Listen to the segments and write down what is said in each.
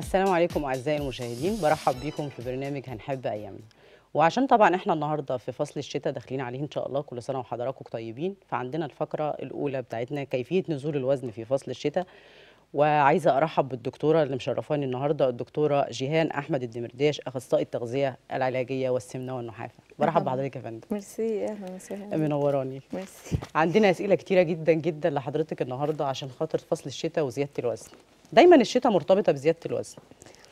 السلام عليكم اعزائي المشاهدين برحب بيكم في برنامج هنحب ايامنا وعشان طبعا احنا النهارده في فصل الشتاء داخلين عليه ان شاء الله كل سنه وحضراتكم طيبين فعندنا الفقره الاولى بتاعتنا كيفيه نزول الوزن في فصل الشتاء وعايزه ارحب بالدكتوره اللي مشرفاني النهارده الدكتوره جيهان احمد الدمرداش اخصائي التغذيه العلاجيه والسمنه والنحافه برحب بحضرتك يا فندم ميرسي اهلا وسهلا منوراني ميرسي عندنا اسئله كتيره جدا جدا لحضرتك النهارده عشان خاطر فصل الشتاء وزياده الوزن دايما الشتاء مرتبطه بزياده الوزن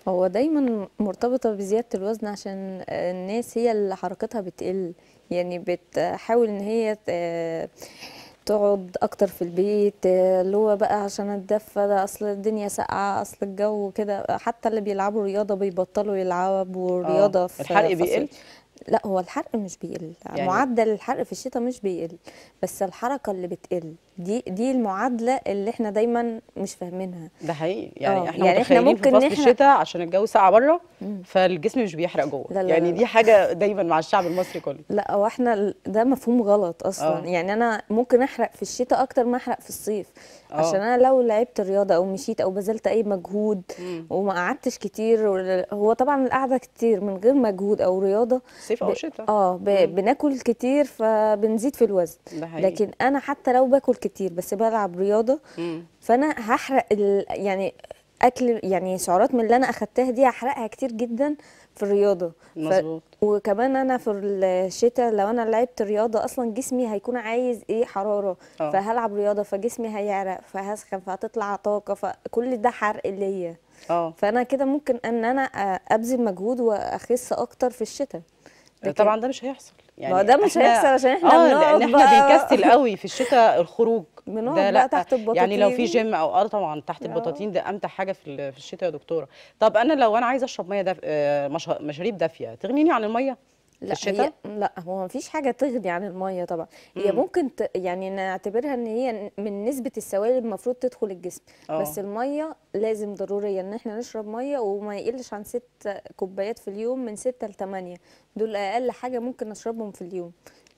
هو دايما مرتبطه بزياده الوزن عشان الناس هي اللي حركتها بتقل يعني بتحاول ان هي تقعد اكتر في البيت اللي هو بقى عشان اتدفى ده اصل الدنيا ساقعه اصل الجو كده حتى اللي بيلعبوا رياضه بيبطلوا يلعبوا آه، رياضه في الحرق بيقل لا هو الحرق مش بيقل يعني معدل الحرق في الشتاء مش بيقل بس الحركه اللي بتقل دي دي المعادله اللي احنا دايما مش فاهمينها ده حقيقي يعني أوه. احنا يعني احنا ممكن في فصل احنا... الشتاء عشان الجو ساقع بره فالجسم مش بيحرق جوه لا لا يعني لا. دي حاجه دايما مع الشعب المصري كله لا هو احنا ده مفهوم غلط اصلا أوه. يعني انا ممكن احرق في الشتاء اكتر ما احرق في الصيف أوه. عشان انا لو لعبت رياضه او مشيت او بذلت اي مجهود مم. وما قعدتش كتير هو طبعا القعده كتير من غير مجهود او رياضه صيف او شتاء اه ب... بناكل كتير فبنزيد في الوزن ده حقيقي. لكن انا حتى لو باكل كتير كتير بس بلعب رياضه مم. فانا هحرق يعني اكل يعني سعرات من اللي انا اخدتها دي هحرقها كتير جدا في الرياضه مظبوط ف... وكمان انا في الشتاء لو انا لعبت رياضه اصلا جسمي هيكون عايز ايه حراره أوه. فهلعب رياضه فجسمي هيعرق فهسخن فهتطلع طاقه فكل ده حرق ليا آه. فانا كده ممكن ان انا ابذل مجهود واخس اكتر في الشتاء طبعا ده مش هيحصل يعني ما ده مش هيحصل عشان احنا اه لان احنا بنكسل قوي في الشتاء الخروج ده لا تحت البطاطين يعني لو في جيم او اه طبعا تحت آه. البطاطين ده امتع حاجه في الشتاء يا دكتوره طب انا لو انا عايزه اشرب ميه دافئه آه، مشاريب دافيه تغنيني عن الميه لا هي لا هو ما فيش حاجه تغني عن الميه طبعا هي مم. ممكن ت... يعني نعتبرها ان هي من نسبه السوائل المفروض تدخل الجسم أوه. بس الميه لازم ضروريه ان احنا نشرب ميه وما يقلش عن ست كوبايات في اليوم من ستة ل 8 دول اقل حاجه ممكن نشربهم في اليوم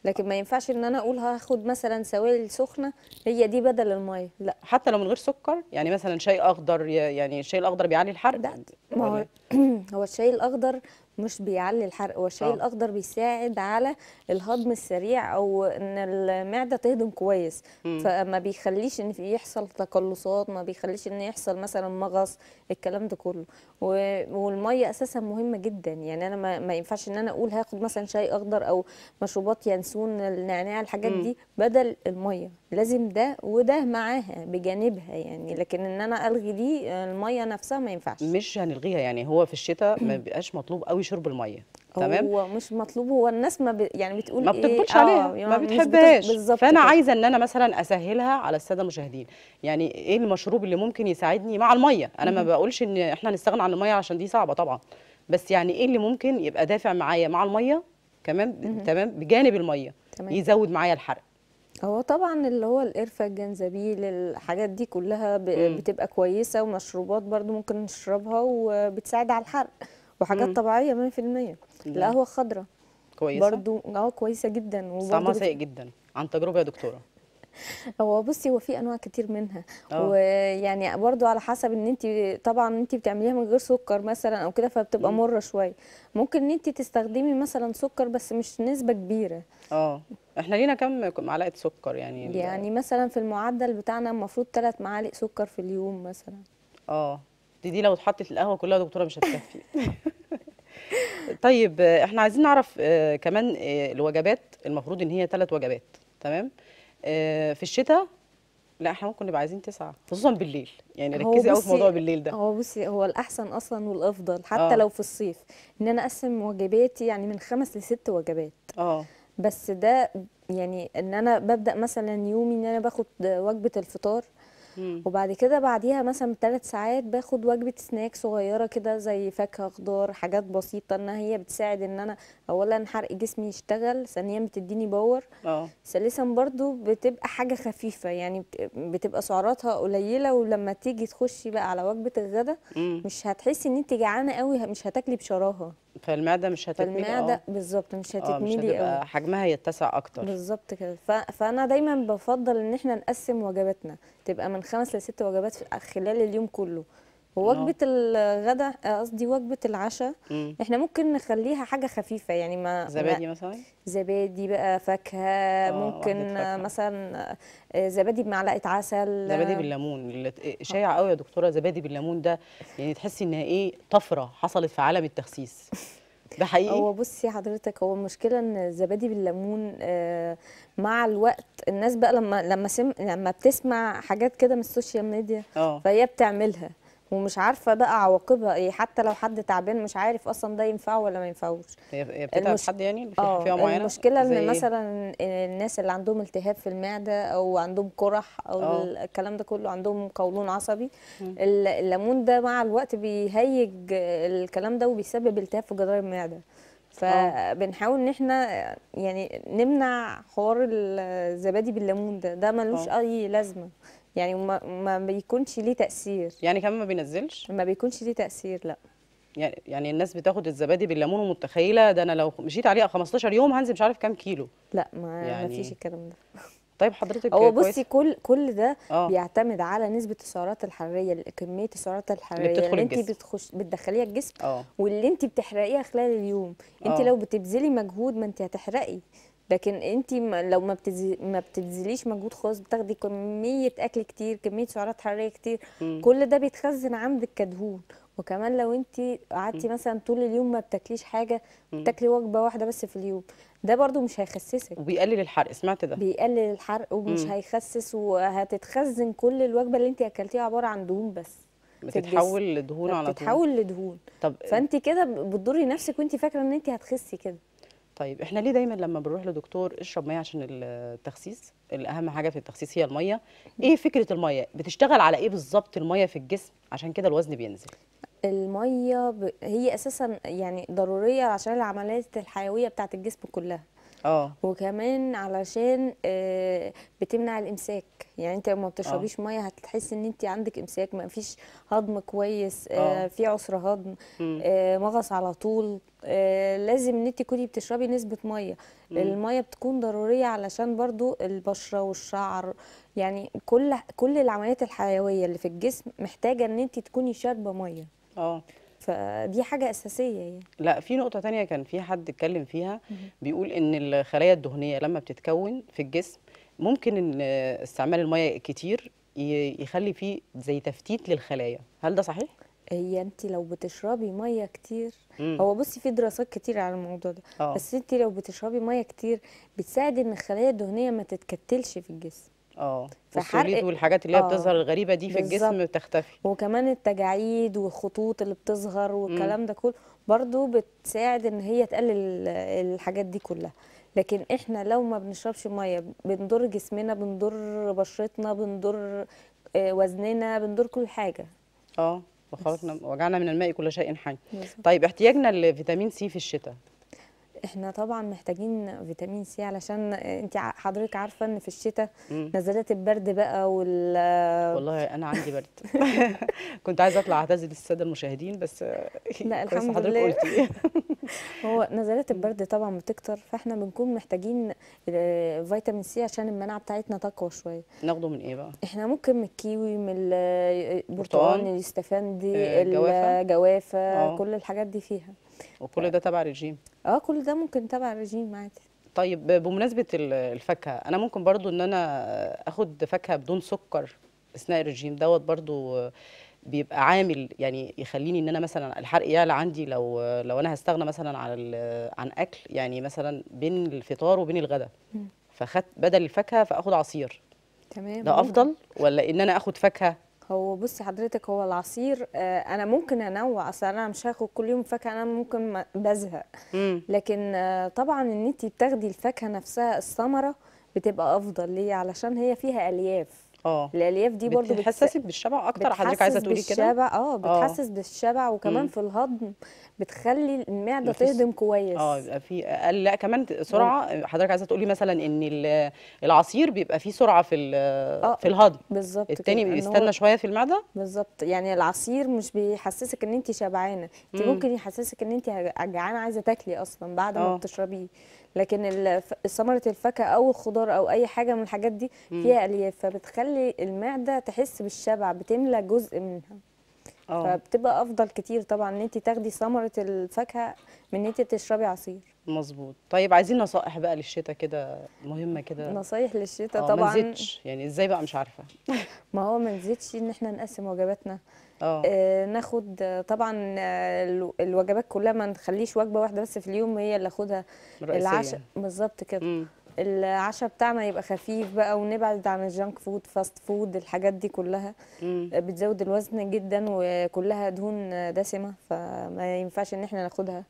لكن ما ينفعش ان انا اقول هاخد مثلا سوائل سخنه هي دي بدل الميه لا حتى لو من غير سكر يعني مثلا شاي اخضر يعني الشاي الاخضر بيعلي الحرق ده. ما هو هو الشاي الاخضر مش بيعلي الحرق هو الشاي آه. الاخضر بيساعد على الهضم السريع او ان المعده تهضم كويس مم. فما بيخليش ان في يحصل تقلصات ما بيخليش ان يحصل مثلا مغص الكلام ده كله والميه اساسا مهمه جدا يعني انا ما, ما ينفعش ان انا اقول هاخد مثلا شاي اخضر او مشروبات ينسون النعناع الحاجات مم. دي بدل الميه لازم ده وده معاها بجانبها يعني لكن ان انا الغي دي الميه نفسها ما ينفعش مش يعني الغيها يعني هو في الشتاء ما بيبقاش مطلوب قوي شرب الميه تمام هو مش مطلوب هو الناس ما ب... يعني بتقول ما بتقبلش إيه؟ عليها آه، يعني ما بتحبهاش فانا كده. عايزه ان انا مثلا اسهلها على الساده المشاهدين يعني ايه المشروب اللي ممكن يساعدني مع الميه انا ما بقولش ان احنا نستغنى عن الميه عشان دي صعبه طبعا بس يعني ايه اللي ممكن يبقى دافع معايا مع الميه كمان تمام بجانب الميه يزود معايا الحرق هو طبعا اللي هو القرفه الجنزبيل الحاجات دي كلها بتبقى كويسه ومشروبات برضو ممكن نشربها وبتساعد على الحرق وحاجات مم. طبيعيه 100% القهوه الخضراء كويسه برضو اه كويسه جدا طعمها سيء جدا عن تجربه يا دكتوره هو بصي هو في انواع كتير منها أوه. ويعني برضو على حسب ان انت طبعا انت بتعمليها من غير سكر مثلا او كده فبتبقى مره شويه ممكن ان انت تستخدمي مثلا سكر بس مش نسبه كبيره اه احنا لينا كم معلقه سكر يعني يعني مثلا في المعدل بتاعنا المفروض ثلاث معالق سكر في اليوم مثلا اه دي دي لو اتحطت القهوه كلها يا دكتوره مش هتكفي طيب احنا عايزين نعرف آه، كمان آه، الوجبات المفروض ان هي ثلاث وجبات تمام آه، في الشتاء لا احنا ممكن نبقى عايزين تسعة خصوصا بالليل يعني ركزي قوي في موضوع بالليل ده هو بصي هو الاحسن اصلا والافضل حتى آه. لو في الصيف ان انا اقسم وجباتي يعني من خمس لست وجبات اه بس ده يعني ان انا ببدا مثلا يومي ان انا باخد وجبه الفطار وبعد كده بعديها مثلا بثلاث ساعات باخد وجبه سناك صغيره كده زي فاكهه خضار حاجات بسيطه ان هي بتساعد ان انا اولا حرق جسمي يشتغل ثانيا بتديني باور اه ثالثا برضو بتبقى حاجه خفيفه يعني بتبقى سعراتها قليله ولما تيجي تخشي بقى على وجبه الغداء مش هتحسي ان انت جعانه قوي مش هتاكلي بشراهه فالمعده مش هتتملي فالمعده اه. بالظبط مش اه، هتتملي قوي حجمها يتسع اكتر بالظبط كده فانا دايما بفضل ان احنا نقسم وجباتنا تبقى من خمس لست وجبات خلال اليوم كله ووجبه آه. الغداء آه، قصدي وجبه العشاء احنا ممكن نخليها حاجه خفيفه يعني ما زبادي مثلا زبادي بقى فاكهه آه، ممكن فاكهة. مثلا زبادي بمعلقه عسل زبادي بالليمون إيه، شائع قوي يا دكتوره زبادي بالليمون ده يعني تحسي انها ايه طفره حصلت في عالم التخسيس ده حقيقي هو بصي حضرتك هو المشكله ان الزبادي بالليمون مع الوقت الناس بقى لما لما سم لما بتسمع حاجات كده من السوشيال ميديا أوه. فهي بتعملها ومش عارفه بقى عواقبها ايه حتى لو حد تعبان مش عارف اصلا ده ينفعه ولا ما ينفعوش هي بتتعب المش... حد يعني في آه، فيها معينه المشكله ان إيه؟ مثلا الناس اللي عندهم التهاب في المعده او عندهم قرح او أوه. الكلام ده كله عندهم قولون عصبي الليمون ده مع الوقت بيهيج الكلام ده وبيسبب التهاب في جدار المعده فبنحاول آه. ان احنا يعني نمنع حوار الزبادي بالليمون ده ده ملوش آه. اي لازمه يعني ما, ما بيكونش ليه تاثير يعني كمان ما بينزلش ما بيكونش ليه تاثير لا يعني يعني الناس بتاخد الزبادي بالليمون ومتخيله ده انا لو مشيت عليه 15 يوم هنزل مش عارف كام كيلو لا ما يعني... فيش الكلام ده طيب حضرتك هو بصي كل كل ده آه. بيعتمد على نسبه السعرات الحراريه كميه السعرات الحراريه اللي, بتدخل اللي انت بتخش بتدخليها الجسم آه. واللي انت بتحرقيها خلال اليوم انت آه. لو بتبذلي مجهود ما انت هتحرقي لكن انت لو ما ما بتبذليش مجهود خالص بتاخدي كميه اكل كتير كميه سعرات حراريه كتير م. كل ده بيتخزن عندك كدهون وكمان لو انت قعدتي مثلا طول اليوم ما بتاكليش حاجه بتاكلي وجبه واحده بس في اليوم ده برضو مش هيخسسك وبيقلل الحرق سمعت ده بيقلل الحرق ومش مم. هيخسس وهتتخزن كل الوجبه اللي انت اكلتيها عباره عن دهون بس بتتحول لدهون على طول بتتحول لدهون طب فانت كده بتضري نفسك وانت فاكره ان انت هتخسي كده طيب احنا ليه دايما لما بنروح لدكتور اشرب ميه عشان التخسيس الاهم حاجه في التخسيس هي الميه ايه فكره الميه بتشتغل على ايه بالظبط الميه في الجسم عشان كده الوزن بينزل الميه ب... هي اساسا يعني ضروريه عشان العمليات الحيويه بتاعه الجسم كلها اه وكمان علشان آه، بتمنع الامساك يعني انت لما بتشربيش اه. ميه هتحس ان انت عندك امساك ما فيش هضم كويس آه، في عسر هضم مغص على طول لازم ان انت تكوني بتشربي نسبه ميه الميه بتكون ضروريه علشان برضو البشره والشعر يعني كل كل العمليات الحيويه اللي في الجسم محتاجه ان انت تكوني شاربه ميه اه فدي حاجه اساسيه يعني لا في نقطه تانية كان في حد اتكلم فيها بيقول ان الخلايا الدهنيه لما بتتكون في الجسم ممكن ان استعمال الميه كتير يخلي فيه زي تفتيت للخلايا هل ده صحيح هي انت لو بتشربي ميه كتير مم. هو بصي في دراسات كتير على الموضوع ده أوه. بس انت لو بتشربي ميه كتير بتساعد ان الخلايا الدهنيه ما تتكتلش في الجسم اه والسوليد والحاجات اللي هي آه. بتظهر الغريبه دي في الجسم بتختفي وكمان التجاعيد والخطوط اللي بتظهر والكلام ده كله برضو بتساعد ان هي تقلل الحاجات دي كلها لكن احنا لو ما بنشربش ميه بنضر جسمنا بنضر بشرتنا بنضر آه، وزننا بنضر كل حاجه اه وخلقنا وجعنا من الماء كل شيء حي طيب احتياجنا لفيتامين سي في الشتاء احنا طبعا محتاجين فيتامين سي علشان آه، انت حضرتك عارفه ان في الشتاء نزلات البرد بقى وال والله انا عندي برد كنت عايزه اطلع اعتذر للساده المشاهدين بس آه، لا الحمد لله قلتي هو نزلات البرد طبعا بتكتر فاحنا بنكون محتاجين آه، فيتامين سي عشان المناعه بتاعتنا تقوى شويه ناخده من ايه بقى احنا ممكن من الكيوي من البرتقال الاستفندي الجوافه, الجوافة. كل الحاجات دي فيها وكل ده تبع رجيم اه كل ده ممكن تبع رجيم عادي طيب بمناسبه الفاكهه انا ممكن برضو ان انا اخد فاكهه بدون سكر اثناء الرجيم دوت برضو بيبقى عامل يعني يخليني ان انا مثلا الحرق يعلى عندي لو لو انا هستغنى مثلا عن عن اكل يعني مثلا بين الفطار وبين الغداء فاخد بدل الفاكهه فاخد عصير تمام ده افضل ولا ان انا اخد فاكهه هو بصي حضرتك هو العصير آه، انا ممكن انوع اصل انا مش هاخد كل يوم فاكهه انا ممكن بزهق لكن آه، طبعا ان انت بتاخدي الفاكهه نفسها الثمره بتبقى افضل ليه علشان هي فيها الياف اه الالياف دي برضو بتحسسي بت... بالشبع اكتر حضرتك عايزه تقولي كده بالشبع آه،, اه بتحسس بالشبع وكمان مم. في الهضم بتخلي المعده تهضم كويس اه بيبقى في اقل لا كمان سرعه حضرتك عايزه تقولي مثلا ان العصير بيبقى فيه سرعه في آه، في الهضم بالظبط التاني بيستنى شويه في المعده بالظبط يعني العصير مش بيحسسك ان انت شبعانه انت ممكن يحسسك ان انت جعانه عايزه تاكلي اصلا بعد ما آه. بتشربيه لكن ثمره الفاكهه او الخضار او اي حاجه من الحاجات دي فيها الياف فبتخلي المعده تحس بالشبع بتملى جزء منها أوه. فبتبقى افضل كتير طبعا ان انت تاخدي ثمره الفاكهه من ان انت تشربي عصير مظبوط طيب عايزين نصائح بقى للشتاء كده مهمه كده نصايح للشتاء آه، طبعا ما نزيدش يعني ازاي بقى مش عارفه ما هو ما نزيدش ان احنا نقسم وجباتنا آه. آه ناخد طبعا الوجبات كلها ما نخليش وجبه واحده بس في اليوم هي اللي اخدها العشاء بالظبط كده العشاء بتاعنا يبقى خفيف بقى ونبعد عن الجانك فود فاست فود الحاجات دي كلها مم. آه، بتزود الوزن جدا وكلها دهون دسمه فما ينفعش ان احنا ناخدها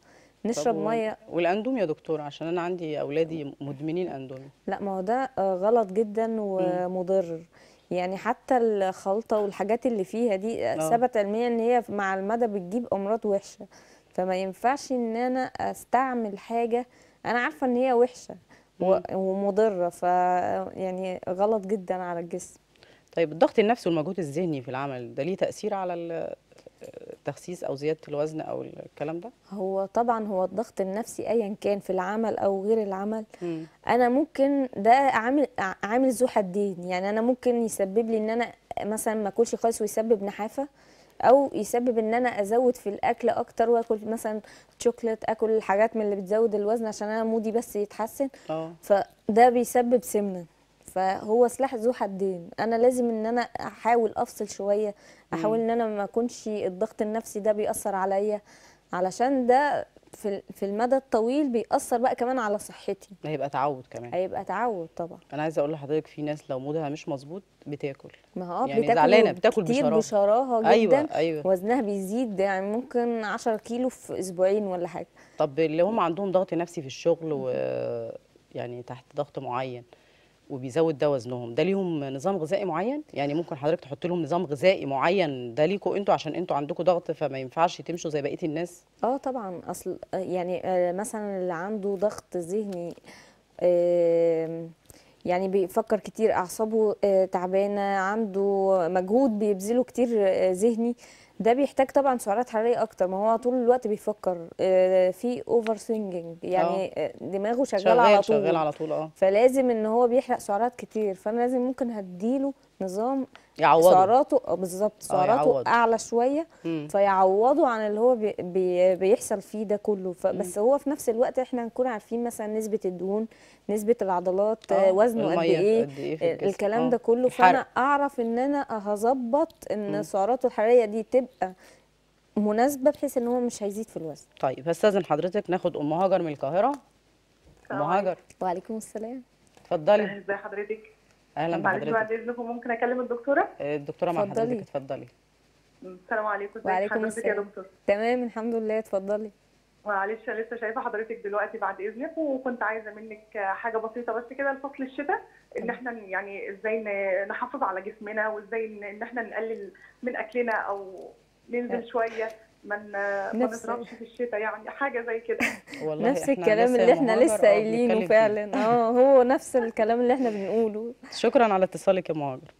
نشرب ميه والاندوم يا دكتور عشان انا عندي اولادي مدمنين اندوم لا ما هو ده آه، غلط جدا ومضر مم. يعني حتى الخلطه والحاجات اللي فيها دي آه. ثبت علميا ان هي مع المدى بتجيب امراض وحشه فما ينفعش ان انا استعمل حاجه انا عارفه ان هي وحشه ومضره ف يعني غلط جدا على الجسم طيب الضغط النفسي والمجهود الذهني في العمل ده ليه تاثير على التخسيس او زياده الوزن او الكلام ده هو طبعا هو الضغط النفسي ايا كان في العمل او غير العمل م. انا ممكن ده عامل عامل ذو حدين يعني انا ممكن يسبب لي ان انا مثلا ما اكلش خالص ويسبب نحافه او يسبب ان انا ازود في الاكل اكتر واكل مثلا شوكليت اكل الحاجات من اللي بتزود الوزن عشان انا مودي بس يتحسن أوه. فده بيسبب سمنه فهو سلاح ذو حدين انا لازم ان انا احاول افصل شويه احاول ان انا ما اكونش الضغط النفسي ده بيأثر عليا علشان ده في في المدى الطويل بيأثر بقى كمان على صحتي هيبقى تعود كمان هيبقى تعود طبعا انا عايزه اقول لحضرتك في ناس لو مودها مش مظبوط بتاكل ما هو يعني بتاكل زعلانه بتاكل بشراهه بشراهه جدا أيوة أيوة. وزنها بيزيد يعني ممكن 10 كيلو في اسبوعين ولا حاجه طب اللي هم عندهم ضغط نفسي في الشغل و يعني تحت ضغط معين وبيزود ده وزنهم ده ليهم نظام غذائي معين يعني ممكن حضرتك تحط لهم نظام غذائي معين ده ليكوا انتوا عشان انتوا عندكم ضغط فما ينفعش تمشوا زي بقيه الناس اه طبعا اصل آه، يعني آه، مثلا اللي عنده ضغط ذهني يعني بيفكر كتير اعصابه آه، تعبانه عنده مجهود بيبذله كتير ذهني ده بيحتاج طبعا سعرات حراريه اكتر ما هو طول الوقت بيفكر آه، في اوفر سينجنج يعني أوه. آه، دماغه شغال, شغال على طول شغال على طول اه فلازم ان هو بيحرق سعرات كتير فانا لازم ممكن هديله نظام يعوضه. سعراته آه، بالظبط آه، سعراته اعلى شويه مم. فيعوضوا عن اللي هو بي بي بيحصل فيه ده كله بس هو في نفس الوقت احنا نكون عارفين مثلا نسبه الدهون نسبه العضلات آه. آه، وزنه قد ايه, قد إيه الكلام ده كله الحرق. فانا اعرف ان انا هظبط ان سعراته الحراريه دي تبقى مناسبه بحيث ان هو مش هيزيد في الوزن طيب هستاذن حضرتك ناخد ام هاجر من القاهره ام هاجر وعليكم السلام اتفضلي ازي حضرتك اهلا بحضرتك معلش بعد اذنكم ممكن اكلم الدكتوره الدكتوره مع حضرتك اتفضلي السلام عليكم وعليكم السلام يا دكتور تمام الحمد لله اتفضلي معلش انا لسه شايفه حضرتك دلوقتي بعد اذنك وكنت عايزه منك حاجه بسيطه بس كده لفصل الشتاء ان احنا يعني ازاي نحافظ على جسمنا وازاي ان احنا نقلل من اكلنا او ننزل شويه ما ما نضربش في الشتاء يعني حاجه زي كده والله نفس الكلام اللي احنا لسه قايلينه فعلا اه هو نفس الكلام اللي احنا بنقوله شكرا على اتصالك يا مهاجر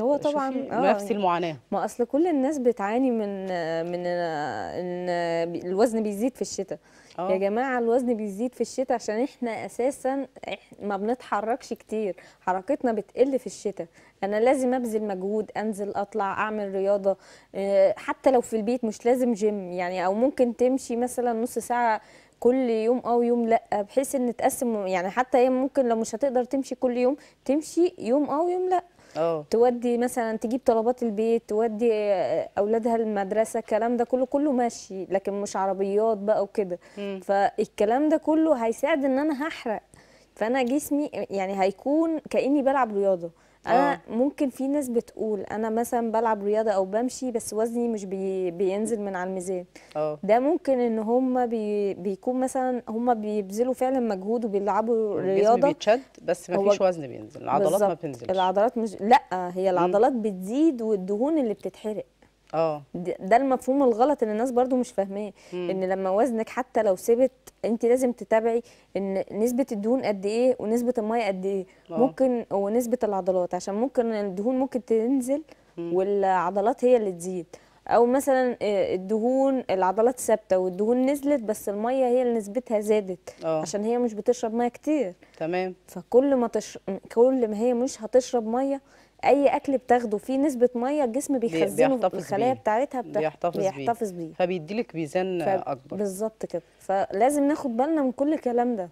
هو طبعا آه، نفس المعاناه ما اصل كل الناس بتعاني من من آه، ان الوزن بيزيد في الشتاء يا اه جماعه الوزن بيزيد في الشتاء عشان احنا اساسا ما بنتحركش كتير حركتنا بتقل في الشتاء انا لازم ابذل مجهود انزل اطلع اعمل رياضه آه، حتى لو في البيت مش لازم جيم يعني او ممكن تمشي مثلا نص ساعه كل يوم او يوم لا بحيث ان تقسم يعني حتى هي ممكن لو مش هتقدر تمشي كل يوم تمشي يوم او يوم لا أوه. تودي مثلا تجيب طلبات البيت تودي اولادها المدرسه الكلام ده كله كله ماشي لكن مش عربيات بقى وكده فالكلام ده كله هيساعد ان انا هحرق فانا جسمي يعني هيكون كاني بلعب رياضه انا آه. آه، ممكن في ناس بتقول انا مثلا بلعب رياضه او بمشي بس وزني مش بي بينزل من على الميزان أوه. ده ممكن ان هم بي بيكون مثلا هم بيبذلوا فعلا مجهود وبيلعبوا رياضه الجسم بيتشد بس ما فيش وزن بينزل العضلات بالزبط. ما بتنزلش العضلات مش لا هي العضلات م. بتزيد والدهون اللي بتتحرق اه ده المفهوم الغلط اللي الناس برضو مش فاهماه ان لما وزنك حتى لو ثبت انت لازم تتابعي ان نسبه الدهون قد ايه ونسبه الميه قد ايه أوه. ممكن ونسبه العضلات عشان ممكن الدهون ممكن تنزل مم. والعضلات هي اللي تزيد او مثلا آه، الدهون العضلات ثابته والدهون نزلت بس الميه هي اللي نسبتها زادت أوه. عشان هي مش بتشرب ميه كتير تمام فكل ما تش... كل ما هي مش هتشرب ميه اي اكل بتاخده فيه نسبه ميه الجسم بيخزنه الخلايا بتاعتها بتا... بيحتفظ, بيحتفظ بيه, بيه. فبيديلك ميزان ف... اكبر بالظبط كده فلازم ناخد بالنا من كل الكلام ده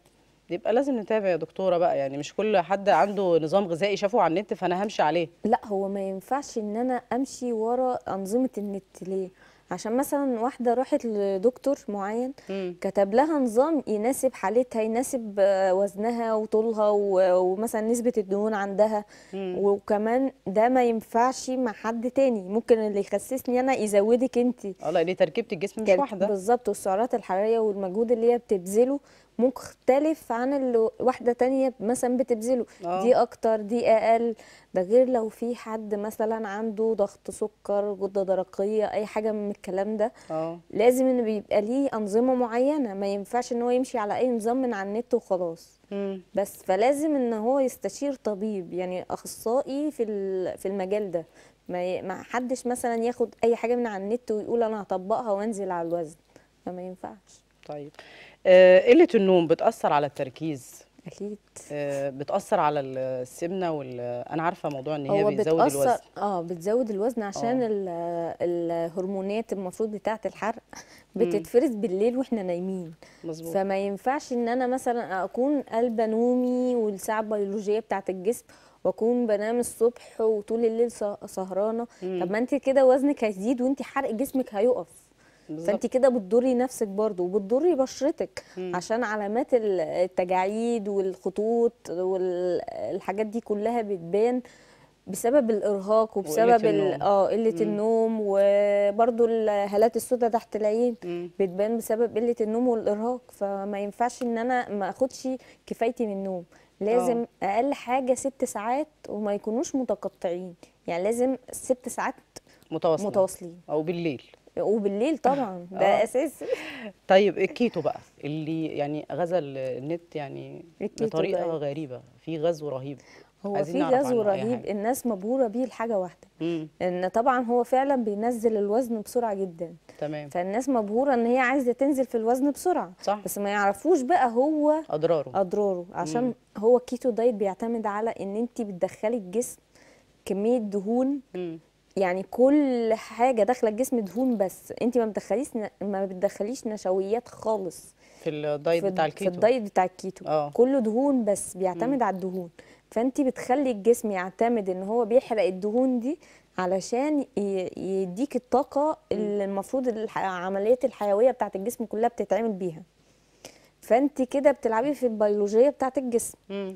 يبقى لازم نتابع يا دكتوره بقى يعني مش كل حد عنده نظام غذائي شافه على النت فانا همشي عليه لا هو ما ينفعش ان انا امشي ورا انظمه النت ليه عشان مثلا واحده راحت لدكتور معين كتب لها نظام يناسب حالتها يناسب آه، وزنها وطولها ومثلا نسبه الدهون عندها وكمان ده ما ينفعش مع حد تاني ممكن اللي يخسسني انا يزودك انت اه لان تركيبه الجسم مش واحده بالظبط والسعرات الحراريه والمجهود اللي هي بتبذله مختلف عن اللي واحده تانية مثلا بتبذله أوه. دي اكتر دي اقل ده غير لو في حد مثلا عنده ضغط سكر غده درقيه اي حاجه من الكلام ده أوه. لازم انه بيبقى ليه انظمه معينه ما ينفعش ان هو يمشي على اي نظام من على النت وخلاص مم. بس فلازم ان هو يستشير طبيب يعني اخصائي في في المجال ده ما ما حدش مثلا ياخد اي حاجه من على النت ويقول انا هطبقها وانزل على الوزن فما ينفعش طيب آه، قله النوم بتاثر على التركيز اكيد آه، بتاثر على السمنه وال انا عارفه موضوع ان هي بتزود بتأثر... الوزن اه بتزود الوزن عشان آه. ال... الهرمونات المفروض بتاعه الحرق بتتفرز بالليل واحنا نايمين مظبوط فما ينفعش ان انا مثلا اكون قلبه نومي والساعه البيولوجيه بتاعه الجسم واكون بنام الصبح وطول الليل سهرانه طب ما انت كده وزنك هيزيد وانت حرق جسمك هيقف فانت كده بتضري نفسك برضو وبتضري بشرتك مم. عشان علامات التجاعيد والخطوط والحاجات دي كلها بتبان بسبب الارهاق وبسبب اه قله النوم وبرده الهالات السوداء تحت العين مم. بتبان بسبب قله النوم والارهاق فما ينفعش ان انا ما اخدش كفايتي من النوم لازم أوه. اقل حاجه ست ساعات وما يكونوش متقطعين يعني لازم ست ساعات متواصلين متواصلين او بالليل وبالليل آه. طبعا ده آه. اساسي طيب الكيتو بقى اللي يعني غزا النت يعني بطريقه بقى. إيه؟ غريبه في غزو رهيب هو في غزو رهيب الناس مبهوره بيه لحاجه واحده مم. ان طبعا هو فعلا بينزل الوزن بسرعه جدا تمام فالناس مبهوره ان هي عايزه تنزل في الوزن بسرعه صح. بس ما يعرفوش بقى هو اضراره اضراره عشان مم. هو الكيتو دايت بيعتمد على ان انت بتدخلي الجسم كميه دهون مم. يعني كل حاجه داخله الجسم دهون بس انت ما بتدخليش ما بتدخليش نشويات خالص في الدايت بتاع الكيتو في الدايت بتاع الكيتو آه. كله دهون بس بيعتمد م. على الدهون فانت بتخلي الجسم يعتمد ان هو بيحرق الدهون دي علشان يديك الطاقه اللي المفروض العمليات الحيويه بتاعه الجسم كلها بتتعمل بيها فانت كده بتلعبي في البيولوجيه بتاعه الجسم م.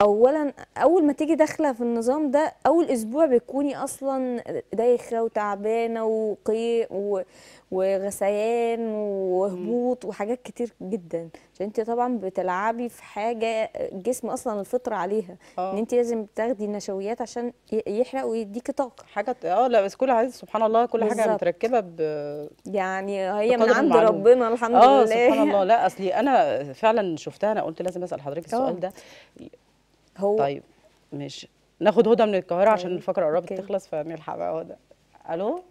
اولا اول ما تيجي داخله في النظام ده اول اسبوع بتكوني اصلا دايخه وتعبانه وقيء وغثيان وهبوط وحاجات كتير جدا عشان انت طبعا بتلعبي في حاجه الجسم اصلا الفطره عليها أوه. ان انت لازم تاخدي النشويات عشان يحرق ويديكي طاقه حاجه اه لا بس كل حاجه سبحان الله كل بالزبط. حاجه متركبه ب يعني هي من عند معلوم. ربنا الحمد آه، لله اه سبحان الله لا اصلي انا فعلا شفتها انا قلت لازم اسال حضرتك السؤال آه. ده هو طيب ماشي ناخد هدى من القاهره عشان الفقره قربت تخلص فنلحق بقى هدى الو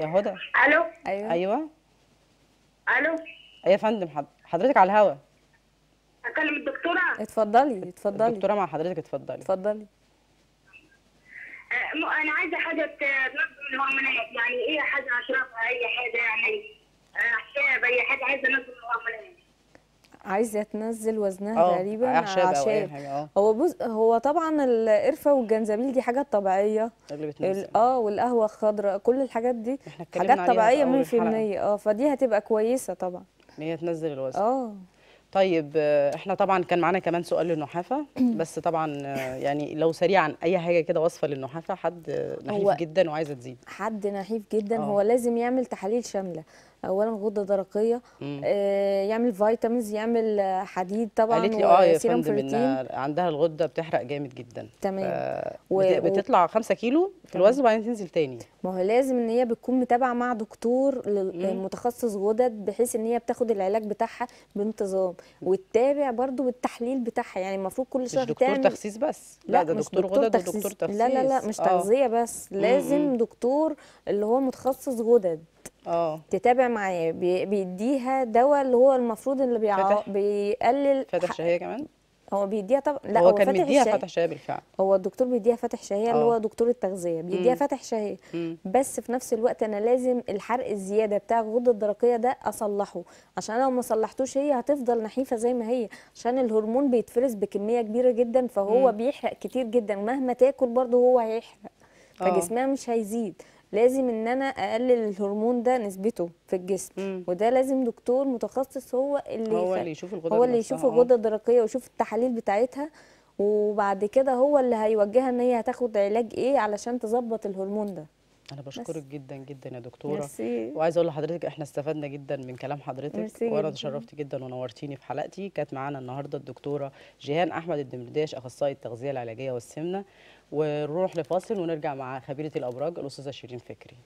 يا هدى الو ايوه ايوه الو أيوه يا فندم حضرتك على الهوا اكلم الدكتوره اتفضلي اتفضلي الدكتوره مع حضرتك اتفضلي اتفضلي أه، انا عايزه حاجه تنظم الهرمونات يعني ايه حاجه اشربها اي حاجه يعني أه، حساب اي حاجه عايزه أنظم الهرمونات عايزه تنزل وزنها آه، تقريبا اعشاب آه. هو بز... هو طبعا القرفه والجنزبيل دي حاجات طبيعيه اللي بتنزل اه والقهوه الخضراء كل الحاجات دي حاجات طبيعيه 100% اه فدي هتبقى كويسه طبعا ان هي تنزل الوزن اه طيب احنا طبعا كان معانا كمان سؤال للنحافه بس طبعا يعني لو سريعا اي حاجه كده وصفه للنحافه حد نحيف جدا وعايزه تزيد حد نحيف جدا أوه. هو لازم يعمل تحاليل شامله اولا غده درقيه آه، يعمل فيتامينز يعمل حديد طبعا قالت لي اه يا فندم عندها الغده بتحرق جامد جدا تمام و... بتطلع 5 كيلو في الوزن وبعدين تنزل تاني ما هو لازم ان هي بتكون متابعه مع دكتور متخصص غدد بحيث ان هي بتاخد العلاج بتاعها بانتظام وتتابع برده بالتحليل بتاعها يعني المفروض كل شهر دكتور تخسيس بس لا, لا ده دكتور, دكتور غدد ودكتور تخسيس لا لا لا مش آه. تغذيه بس لازم دكتور اللي هو متخصص غدد اه تتابع معاه بيديها دواء اللي هو المفروض اللي بيع... بيقلل فاتح شهيه كمان هو بيديها طب لا هو, هو كان بيديها فتح شهيه بالفعل هو الدكتور بيديها فتح شهيه اللي اه. هو دكتور التغذيه بيديها فتح شهيه بس في نفس الوقت انا لازم الحرق الزياده بتاع الغده الدرقيه ده اصلحه عشان لو ما صلحتوش هي هتفضل نحيفه زي ما هي عشان الهرمون بيتفرز بكميه كبيره جدا فهو مم. بيحرق كتير جدا مهما تاكل برضه هو هيحرق اه. فجسمها مش هيزيد لازم ان انا اقلل الهرمون ده نسبته في الجسم مم. وده لازم دكتور متخصص هو اللي هو اللي يشوف الغدة هو اللي يشوف آه. الغدة الدرقية ويشوف التحاليل بتاعتها وبعد كده هو اللي هيوجهها ان هي هتاخد علاج ايه علشان تظبط الهرمون ده انا بشكرك جدا جدا يا دكتوره مرسي. وعايزه اقول لحضرتك احنا استفدنا جدا من كلام حضرتك وانا اتشرفت جدا ونورتيني في حلقتي كانت معانا النهارده الدكتوره جيهان احمد الدمرداش اخصائي التغذيه العلاجيه والسمنه ونروح لفاصل ونرجع مع خبيره الابراج الاستاذه شيرين فكري